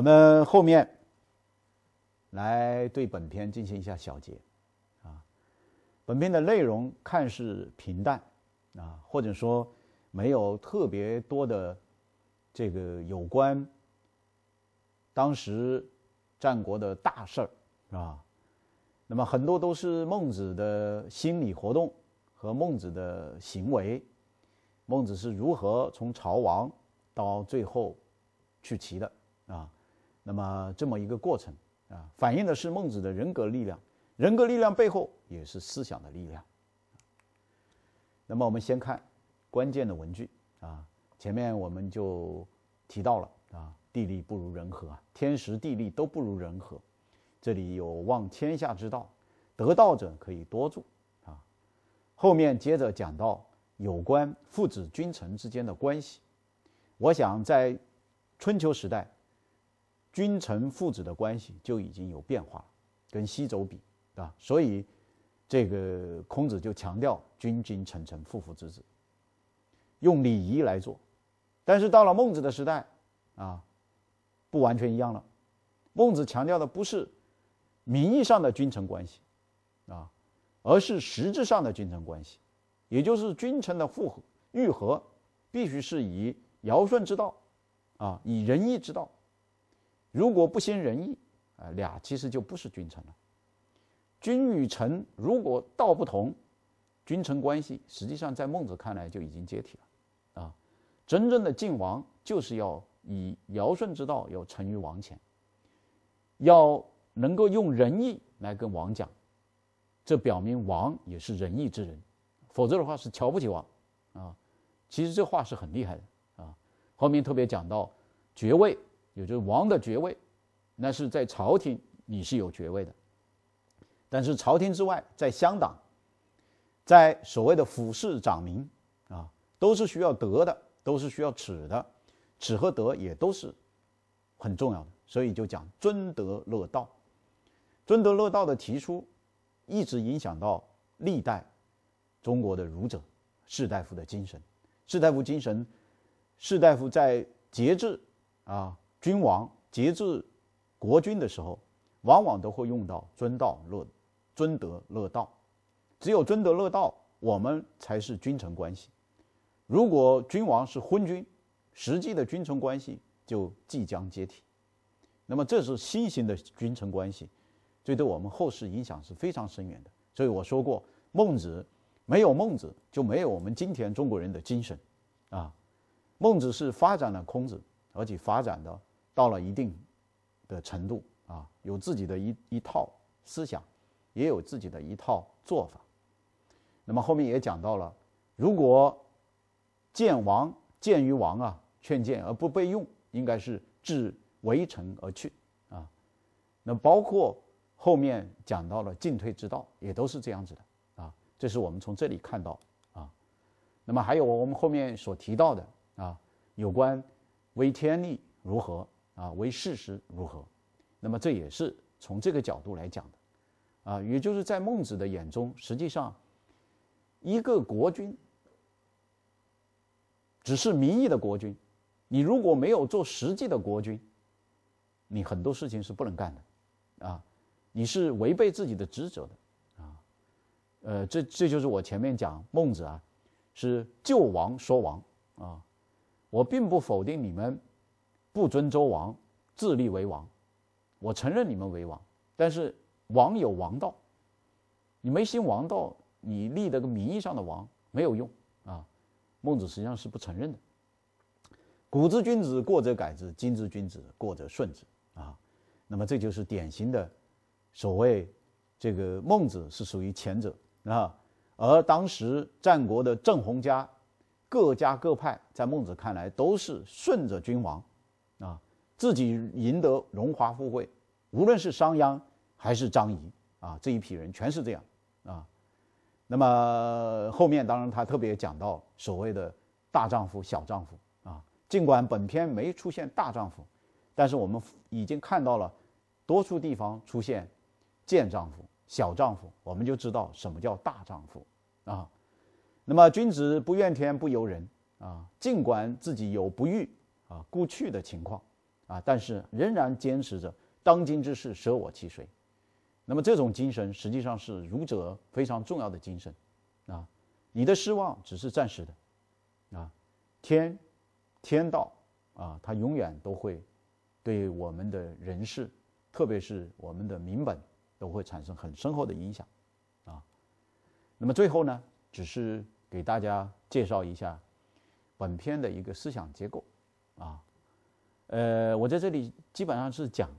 我们后面来对本篇进行一下小结，啊，本篇的内容看似平淡，啊，或者说没有特别多的这个有关当时战国的大事儿，是吧？那么很多都是孟子的心理活动和孟子的行为，孟子是如何从朝王到最后去齐的，啊？那么这么一个过程啊，反映的是孟子的人格力量，人格力量背后也是思想的力量。那么我们先看关键的文句啊，前面我们就提到了啊，地利不如人和啊，天时地利都不如人和，这里有望天下之道，得道者可以多助啊。后面接着讲到有关父子君臣之间的关系，我想在春秋时代。君臣父子的关系就已经有变化了，跟西周比，啊，所以，这个孔子就强调君君臣臣父父子子，用礼仪来做。但是到了孟子的时代，啊，不完全一样了。孟子强调的不是名义上的君臣关系，啊，而是实质上的君臣关系，也就是君臣的复合愈合必须是以尧舜之道，啊，以仁义之道。如果不兴仁义，啊，俩其实就不是君臣了。君与臣如果道不同，君臣关系实际上在孟子看来就已经解体了。啊，真正的晋王就是要以尧舜之道要臣于王前，要能够用仁义来跟王讲，这表明王也是仁义之人，否则的话是瞧不起王。啊，其实这话是很厉害的。啊，后面特别讲到爵位。也就是王的爵位，那是在朝廷，你是有爵位的。但是朝廷之外，在乡党，在所谓的府士长民啊，都是需要德的，都是需要耻的，耻和德也都是很重要的。所以就讲尊德乐道。尊德乐道的提出，一直影响到历代中国的儒者士大夫的精神。士大夫精神，士大夫在节制啊。君王节制国君的时候，往往都会用到尊道乐尊德乐道。只有尊德乐道，我们才是君臣关系。如果君王是昏君，实际的君臣关系就即将解体。那么这是新型的君臣关系，所以对我们后世影响是非常深远的。所以我说过，孟子没有孟子就没有我们今天中国人的精神啊。孟子是发展了孔子，而且发展的。到了一定的程度啊，有自己的一一套思想，也有自己的一套做法。那么后面也讲到了，如果见王见于王啊，劝谏而不被用，应该是治围城而去啊。那包括后面讲到了进退之道，也都是这样子的啊。这是我们从这里看到啊。那么还有我们后面所提到的啊，有关为天力如何。啊，为事实如何？那么这也是从这个角度来讲的。啊，也就是在孟子的眼中，实际上一个国君只是名义的国君，你如果没有做实际的国君，你很多事情是不能干的。啊，你是违背自己的职责的。啊，呃，这这就是我前面讲孟子啊，是救王说王啊，我并不否定你们。不尊周王，自立为王。我承认你们为王，但是王有王道，你没行王道，你立了个名义上的王没有用啊。孟子实际上是不承认的。古之君子，过则改之；今之君子，过则顺之啊。那么这就是典型的所谓这个孟子是属于前者啊，而当时战国的正弘家各家各派，在孟子看来都是顺着君王。自己赢得荣华富贵，无论是商鞅还是张仪啊，这一批人全是这样啊。那么后面当然他特别讲到所谓的“大丈夫”“小丈夫”啊。尽管本篇没出现“大丈夫”，但是我们已经看到了多处地方出现“见丈夫”“小丈夫”，我们就知道什么叫“大丈夫”啊。那么君子不怨天不尤人啊。尽管自己有不遇啊、故去的情况。啊，但是仍然坚持着当今之事，舍我其谁。那么这种精神实际上是儒者非常重要的精神。啊，你的失望只是暂时的。啊，天，天道啊，它永远都会对我们的人事，特别是我们的民本，都会产生很深厚的影响。啊，那么最后呢，只是给大家介绍一下本篇的一个思想结构。啊。呃，我在这里基本上是讲，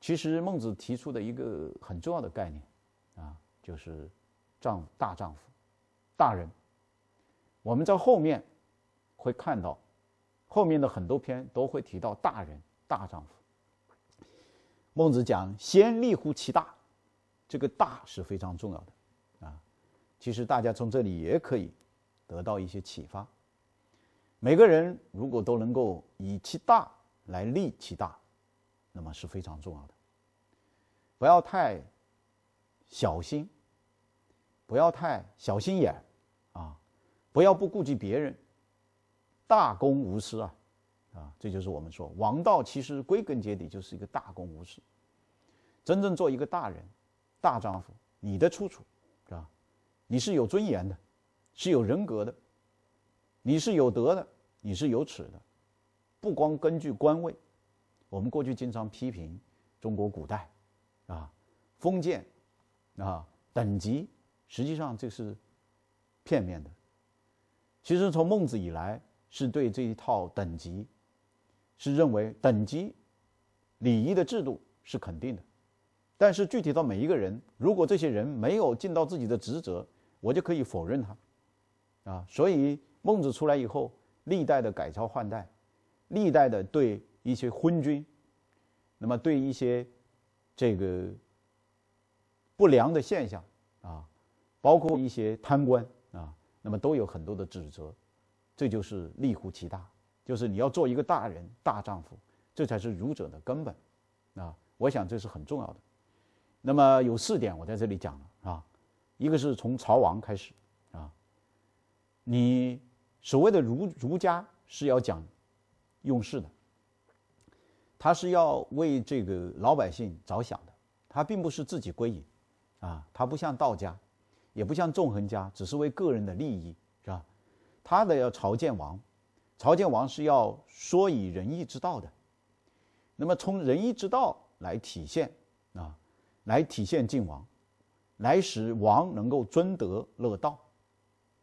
其实孟子提出的一个很重要的概念，啊，就是丈夫大丈夫、大人。我们在后面会看到，后面的很多篇都会提到大人、大丈夫。孟子讲“先立乎其大”，这个“大”是非常重要的啊。其实大家从这里也可以得到一些启发。每个人如果都能够以其大来利其大，那么是非常重要的。不要太小心，不要太小心眼，啊，不要不顾及别人，大公无私啊，啊，这就是我们说王道。其实归根结底就是一个大公无私。真正做一个大人、大丈夫，你的出处是吧？你是有尊严的，是有人格的。你是有德的，你是有耻的，不光根据官位，我们过去经常批评中国古代，啊，封建，啊，等级，实际上这是片面的。其实从孟子以来，是对这一套等级是认为等级礼仪的制度是肯定的，但是具体到每一个人，如果这些人没有尽到自己的职责，我就可以否认他，啊，所以。孟子出来以后，历代的改朝换代，历代的对一些昏君，那么对一些这个不良的现象啊，包括一些贪官啊，那么都有很多的指责，这就是利乎其大，就是你要做一个大人大丈夫，这才是儒者的根本啊。我想这是很重要的。那么有四点我在这里讲了啊，一个是从朝王开始啊，你。所谓的儒儒家是要讲用事的，他是要为这个老百姓着想的，他并不是自己归隐，啊，他不像道家，也不像纵横家，只是为个人的利益是吧？他的要朝见王，朝见王是要说以仁义之道的，那么从仁义之道来体现啊，来体现晋王，来使王能够尊德乐道，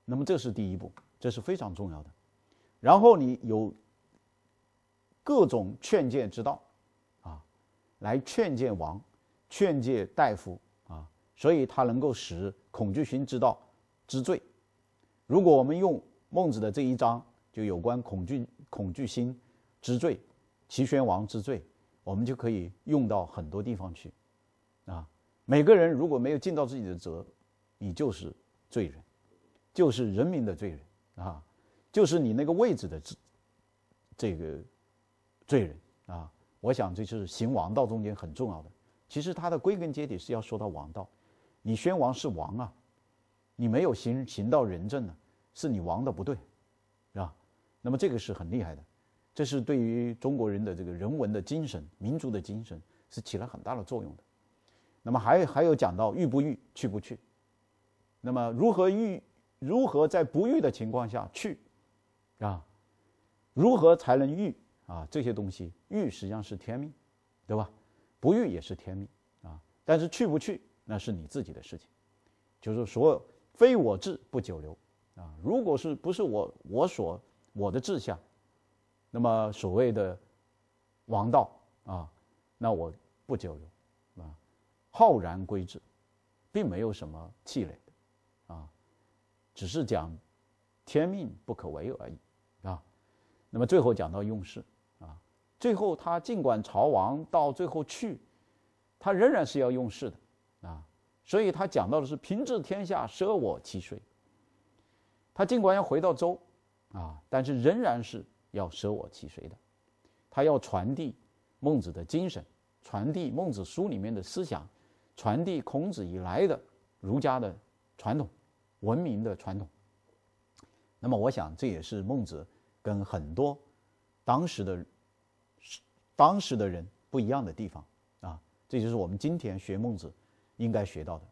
那么这是第一步。这是非常重要的，然后你有各种劝谏之道，啊，来劝谏王、劝诫大夫啊，所以他能够使恐惧心之道知罪。如果我们用孟子的这一章，就有关恐惧恐惧心知罪、齐宣王知罪，我们就可以用到很多地方去啊。每个人如果没有尽到自己的责，你就是罪人，就是人民的罪人。啊，就是你那个位置的这个罪人啊！我想，这就是行王道中间很重要的。其实，它的归根结底是要说到王道。你宣王是王啊，你没有行行到仁政呢，是你王的不对，是吧？那么这个是很厉害的，这是对于中国人的这个人文的精神、民族的精神是起了很大的作用的。那么还还有讲到欲不欲，去不去？那么如何欲？如何在不遇的情况下去啊？如何才能遇啊？这些东西遇实际上是天命，对吧？不遇也是天命啊。但是去不去那是你自己的事情。就是说，非我志不久留啊。如果是不是我我所我的志向，那么所谓的王道啊，那我不久留啊，浩然归志，并没有什么气馁。只是讲天命不可违而已，啊，那么最后讲到用事啊，最后他尽管朝亡到最后去，他仍然是要用事的，啊，所以他讲到的是平治天下，舍我其谁。他尽管要回到周啊，但是仍然是要舍我其谁的，他要传递孟子的精神，传递孟子书里面的思想，传递孔子以来的儒家的传统。文明的传统，那么我想这也是孟子跟很多当时的当时的人不一样的地方啊，这就是我们今天学孟子应该学到的。